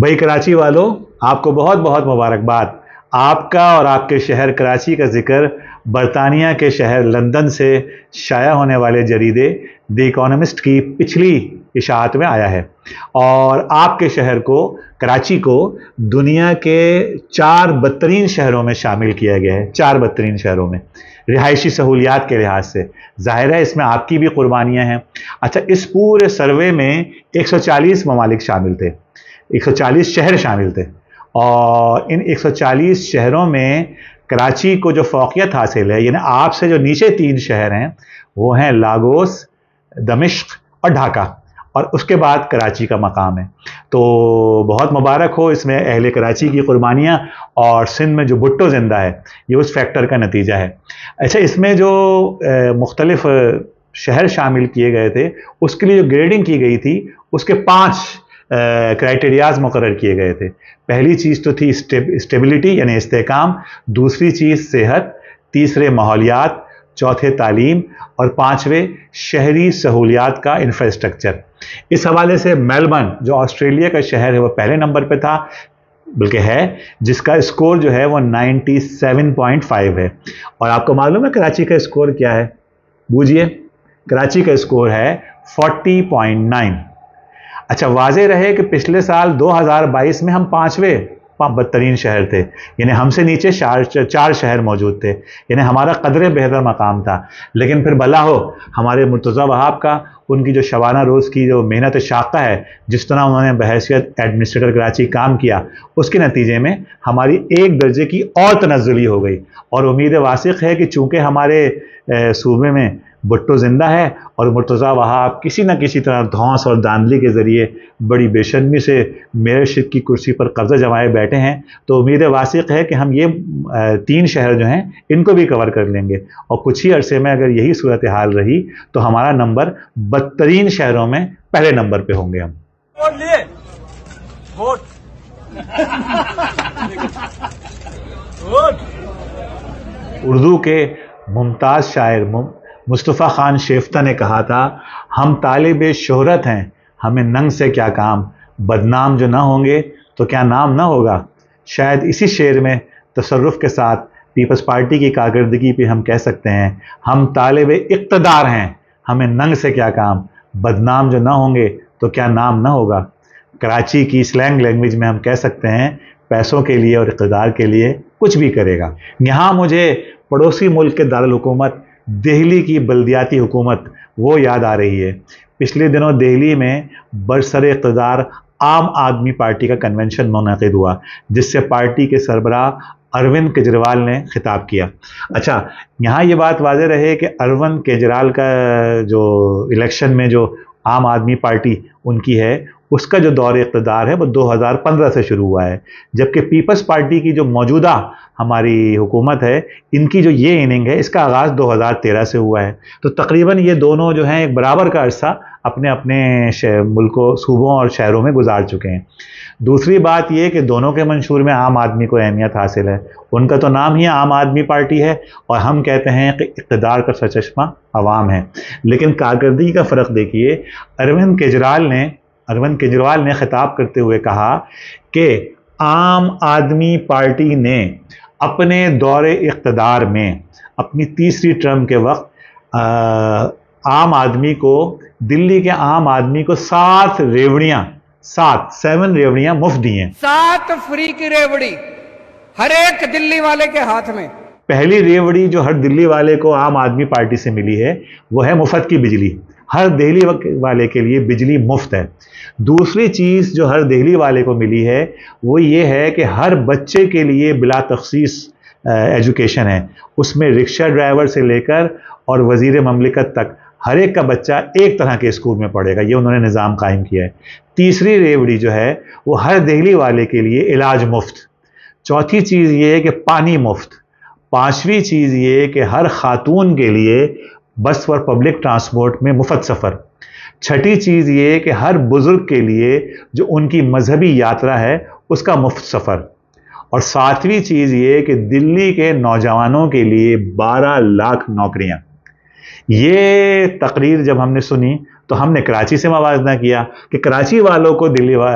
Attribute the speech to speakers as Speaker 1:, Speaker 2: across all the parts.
Speaker 1: भाई कराची वालों आपको बहुत बहुत मुबारकबाद आपका और आपके शहर कराची का जिक्र बरतानिया के शहर लंदन से शाया होने वाले जरीदे द इकोनॉमिस्ट की पिछली इशात में आया है और आपके शहर को कराची को दुनिया के चार बदतरीन शहरों में शामिल किया गया है चार बदतरीन शहरों में रिहायशी सहूलियात के लिहाज से ज़ाहिर है इसमें आपकी भी कुर्बानियाँ हैं अच्छा इस पूरे सर्वे में 140 ममालिक शामिल थे 140 शहर शामिल थे और इन 140 शहरों में कराची को जो फोकियत हासिल है यानी आपसे जो नीचे तीन शहर हैं वो हैं लागोस दमिश्क और ढाका और उसके बाद कराची का मकाम है तो बहुत मुबारक हो इसमें अहल कराची की कुर्बानियाँ और सिंध में जो भुट्टो ज़िंदा है ये उस फैक्टर का नतीजा है अच्छा इसमें जो मुख्तलफ़ शहर शामिल किए गए थे उसके लिए जो ग्रेडिंग की गई थी उसके पाँच क्राइटेरियाज मुकर किए गए थे पहली चीज़ तो थी स्टेबिलिटी यानी इसकाम दूसरी चीज़ सेहत तीसरे माहौलियात चौथे तालीम और पांचवें शहरी सहूलियात का इंफ्रास्ट्रक्चर इस हवाले से मेलबर्न जो ऑस्ट्रेलिया का शहर है वो पहले नंबर पे था बल्कि है जिसका स्कोर जो है वो 97.5 है और आपको मालूम है कराची का स्कोर क्या है बूझिए कराची का स्कोर है 40.9 अच्छा वाजे रहे कि पिछले साल 2022 में हम पांचवें बदतरीन शहर थे यानी हमसे नीचे चार चार शहर मौजूद थे यानी हमारा कदर बेहतर मकाम था लेकिन फिर भला हो हमारे मुर्तज़ा वहाब का उनकी जो शबाना रोज़ की जो मेहनत शाखा है जिस तरह उन्होंने बहसीत एडमिनिस्ट्रेटर कराची काम किया उसके नतीजे में हमारी एक दर्जे की और तनजली हो गई और उम्मीद वासिक है कि चूँकि हमारे सूबे में भुट्टो ज़िंदा है और मुर्तज़ा वहाब किसी न किसी तरह धौंस और दानली के ज़रिए बड़ी बेशर्मी से शिप की कुर्सी पर कब्ज़ा जमाए बैठे हैं तो उम्मीद वासिक है कि हम ये तीन शहर जो हैं इनको भी कवर कर लेंगे और कुछ ही अरसे में अगर यही सूरत हाल रही तो हमारा नंबर बदतरीन शहरों में पहले नंबर पर होंगे हम उर्दू के मुमताज़ शायर मुम मुस्तफ़ा ख़ान शेफ्ता ने कहा था हम तालिब शहरत हैं हमें नंग से क्या काम बदनाम जो ना होंगे तो क्या नाम ना होगा शायद इसी शेर में तसरफ के साथ पीपल्स पार्टी की कारकर्दगी पे हम कह सकते हैं हम तालब इकतदार हैं हमें नंग से क्या काम बदनाम जो ना होंगे तो क्या नाम ना होगा कराची की स्लैंग लैंग्वेज में हम कह सकते हैं पैसों के लिए और इकतदार के लिए कुछ भी करेगा यहाँ मुझे पड़ोसी मुल्क के दारकूमत दिल्ली की बल्दियाती हुकूमत वो याद आ रही है पिछले दिनों दिल्ली में बरसर इकतदार आम आदमी पार्टी का कन्वेंशन मुनद हुआ जिससे पार्टी के सरबरा अरविंद केजरीवाल ने खिताब किया अच्छा यहाँ ये बात वाजे रहे कि अरविंद केजरीवाल का जो इलेक्शन में जो आम आदमी पार्टी उनकी है उसका जो दौर इकतदार है वो 2015 से शुरू हुआ है जबकि पीपल्स पार्टी की जो मौजूदा हमारी हुकूमत है इनकी जो ये इनिंग है इसका आगाज़ 2013 से हुआ है तो तकरीबन ये दोनों जो हैं एक बराबर का अरसा अपने अपने मुल्कों सूबों और शहरों में गुजार चुके हैं दूसरी बात ये कि दोनों के मंशूर में आम आदमी को अहमियत हासिल है उनका तो नाम ही आम आदमी पार्टी है और हम कहते हैं कि इकतदार का सचमा आवाम है लेकिन कारकर्दगी का फ़र्क देखिए अरविंद केजरीवाल ने अरविंद केजरीवाल ने खिताब करते हुए कहा कि आम आदमी पार्टी ने अपने दौरे इकतदार में अपनी तीसरी टर्म के वक्त आ, आम आदमी को दिल्ली के आम आदमी को सात रेवड़ियां सात सेवन रेवड़ियां मुफ्त दी हैं सात फ्री की रेवड़ी हर एक दिल्ली वाले के हाथ में पहली रेवड़ी जो हर दिल्ली वाले को आम आदमी पार्टी से मिली है वो है मुफ्त की बिजली हर दिल्ली वाले के लिए बिजली मुफ्त है दूसरी चीज़ जो हर दिल्ली वाले को मिली है वो ये है कि हर बच्चे के लिए बिला तखसीस एजुकेशन है उसमें रिक्शा ड्राइवर से लेकर और वजीर ममलिकत तक हर एक का बच्चा एक तरह के स्कूल में पढ़ेगा ये उन्होंने निज़ाम कायम किया है तीसरी रेवड़ी जो है वो हर दिल्ली वाले के लिए इलाज मुफ्त चौथी चीज़ ये है कि पानी मुफ्त पांचवी चीज़ ये कि हर खातून के लिए बस और पब्लिक ट्रांसपोर्ट में मुफ्त सफ़र छठी चीज़ ये कि हर बुज़ुर्ग के लिए जो उनकी मजहबी यात्रा है उसका मुफ्त सफ़र और सातवीं चीज़ ये कि दिल्ली के नौजवानों के लिए 12 लाख नौकरियां ये तकरीर जब हमने सुनी तो हमने कराची से मुवजना किया कि कराची वालों को दिल्ली वा,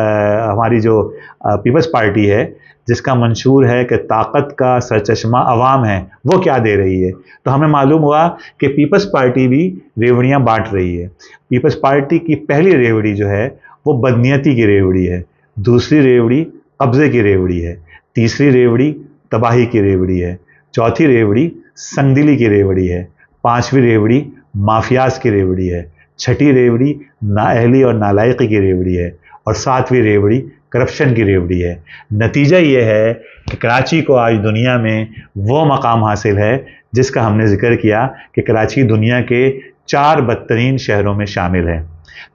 Speaker 1: हमारी जो पीपल्स पार्टी है जिसका मंशूर है कि ताकत का सरचश्मा आवाम है वो क्या दे रही है तो हमें मालूम हुआ कि पीपल्स पार्टी भी रेवड़ियाँ बांट रही है पीपल्स पार्टी की पहली रेवड़ी जो है वो बदनीयती की रेवड़ी है दूसरी रेवड़ी कब्ज़े की रेवड़ी है तीसरी रेवड़ी तबाही की रेवड़ी है चौथी रेवड़ी संगदिली की रेवड़ी है पाँचवीं रेवड़ी माफियाज की रेवड़ी है छठी रेवड़ी नाअहली और नालायकी की रेवड़ी है और सातवीं रेवड़ी करप्शन की रेवड़ी है नतीजा ये है कि कराची को आज दुनिया में वो मकाम हासिल है जिसका हमने जिक्र किया कि कराची दुनिया के चार बदतरीन शहरों में शामिल है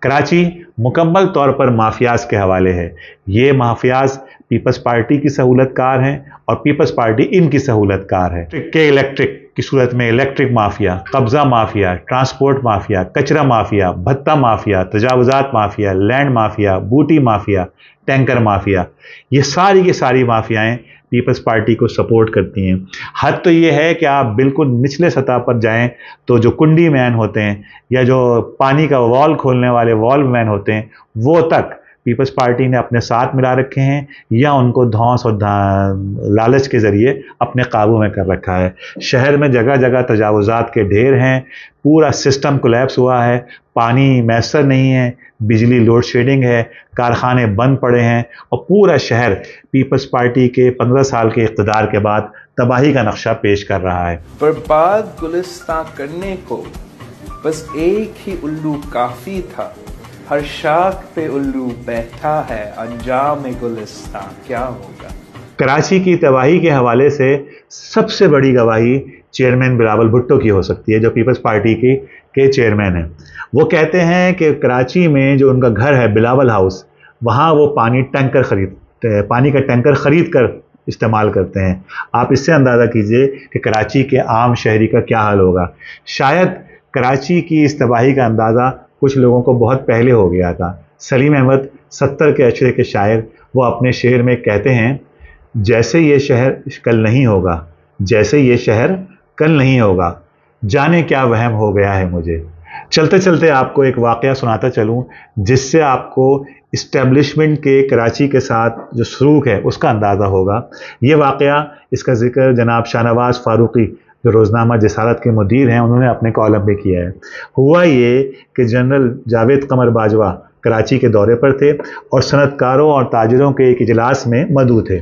Speaker 1: कराची मुकम्मल तौर पर माफियाज के हवाले है ये माफियाज पीपल्स पार्टी की सहूलतकार हैं और पीपल्स पार्टी इनकी सहूलतकार है के इलेक्ट्रिक की सूरत में इलेक्ट्रिक माफिया कब्ज़ा माफिया ट्रांसपोर्ट माफिया कचरा माफिया भत्ता माफिया तजावज़ात माफिया लैंड माफिया बूटी माफिया टैंकर माफिया ये सारी की सारी माफियाएं पीपल्स पार्टी को सपोर्ट करती हैं हद तो ये है कि आप बिल्कुल निचले सतह पर जाएं तो जो कुंडी मैन होते हैं या जो पानी का वॉल खोलने वाले वॉल्व मैन होते हैं वो तक पीपल्स पार्टी ने अपने साथ मिला रखे हैं या उनको धौस और लालच के ज़रिए अपने काबू में कर रखा है शहर में जगह जगह तजावज़ात के ढेर हैं पूरा सिस्टम कोलेप्स हुआ है पानी मैसर नहीं है बिजली लोड शेडिंग है कारखाने बंद पड़े हैं और पूरा शहर पीपल्स पार्टी के पंद्रह साल के इकतदार के बाद तबाही का नक्शा पेश कर रहा है बर्बाद गुलस्ता करने को बस एक ही उल्लू काफ़ी था हर शाख पे उल्लू बैठा है अंजाम गुलिस्तां क्या होगा कराची की तबाही के हवाले से सबसे बड़ी गवाही चेयरमैन बिलावल भुट्टो की हो सकती है जो पीपल्स पार्टी की के चेयरमैन हैं वो कहते हैं कि कराची में जो उनका घर है बिलावल हाउस वहाँ वो पानी टैंकर खरीद पानी का टैंकर खरीद कर इस्तेमाल करते हैं आप इससे अंदाज़ा कीजिए कि कराची के आम शहरी का क्या हाल होगा शायद कराची की इस तबाही का अंदाज़ा कुछ लोगों को बहुत पहले हो गया था सलीम अहमद सत्तर के अशरे के शायर वो अपने शेर में कहते हैं जैसे ये शहर कल नहीं होगा जैसे ये शहर कल नहीं होगा जाने क्या वहम हो गया है मुझे चलते चलते आपको एक वाक़ सुनाता चलूँ जिससे आपको इस्टेब्लिशमेंट के कराची के साथ जो सलूक है उसका अंदाज़ा होगा ये वाक़ इसका ज़िक्र जनाब शाहनवाज फ़ारूकी जो रोज़नामा जसारत के मुदीर हैं उन्होंने अपने कॉलम में किया है हुआ ये कि जनरल जावेद कमर बाजवा कराची के दौरे पर थे और सनतकारों और ताजरों के एक इजलास में मदू थे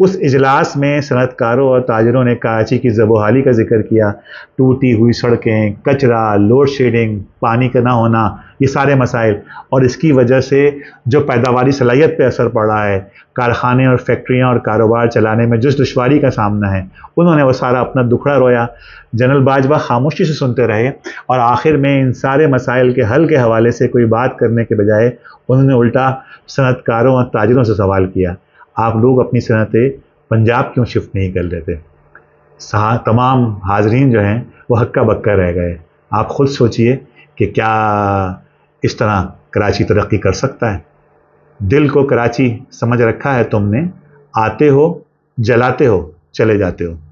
Speaker 1: उस इजलास में सनतकारों और ताजरों ने कराची की जबोहाली का जिक्र किया टूटी हुई सड़कें कचरा लोड शेडिंग पानी का ना होना ये सारे मसाइल और इसकी वजह से जो पैदावारी सलाहियत पर असर पड़ रहा है कारखाने और फैक्ट्रियाँ और कारोबार चलाने में जिस दुशारी का सामना है उन्होंने वह सारा अपना दुखड़ा रोया जनरल बाजवा खामोशी से सुनते रहे और आखिर में इन सारे मसाइल के हल के हवाले से कोई बात करने के बजाय गए उन्होंने उल्टा सनतकारों और ताजरों से सवाल किया आप लोग अपनी सनतें पंजाब क्यों शिफ्ट नहीं कर लेते तमाम हाजरीन जो हैं वो हक्का बक्का रह गए आप खुद सोचिए कि क्या इस तरह कराची तरक्की कर सकता है दिल को कराची समझ रखा है तुमने आते हो जलाते हो चले जाते हो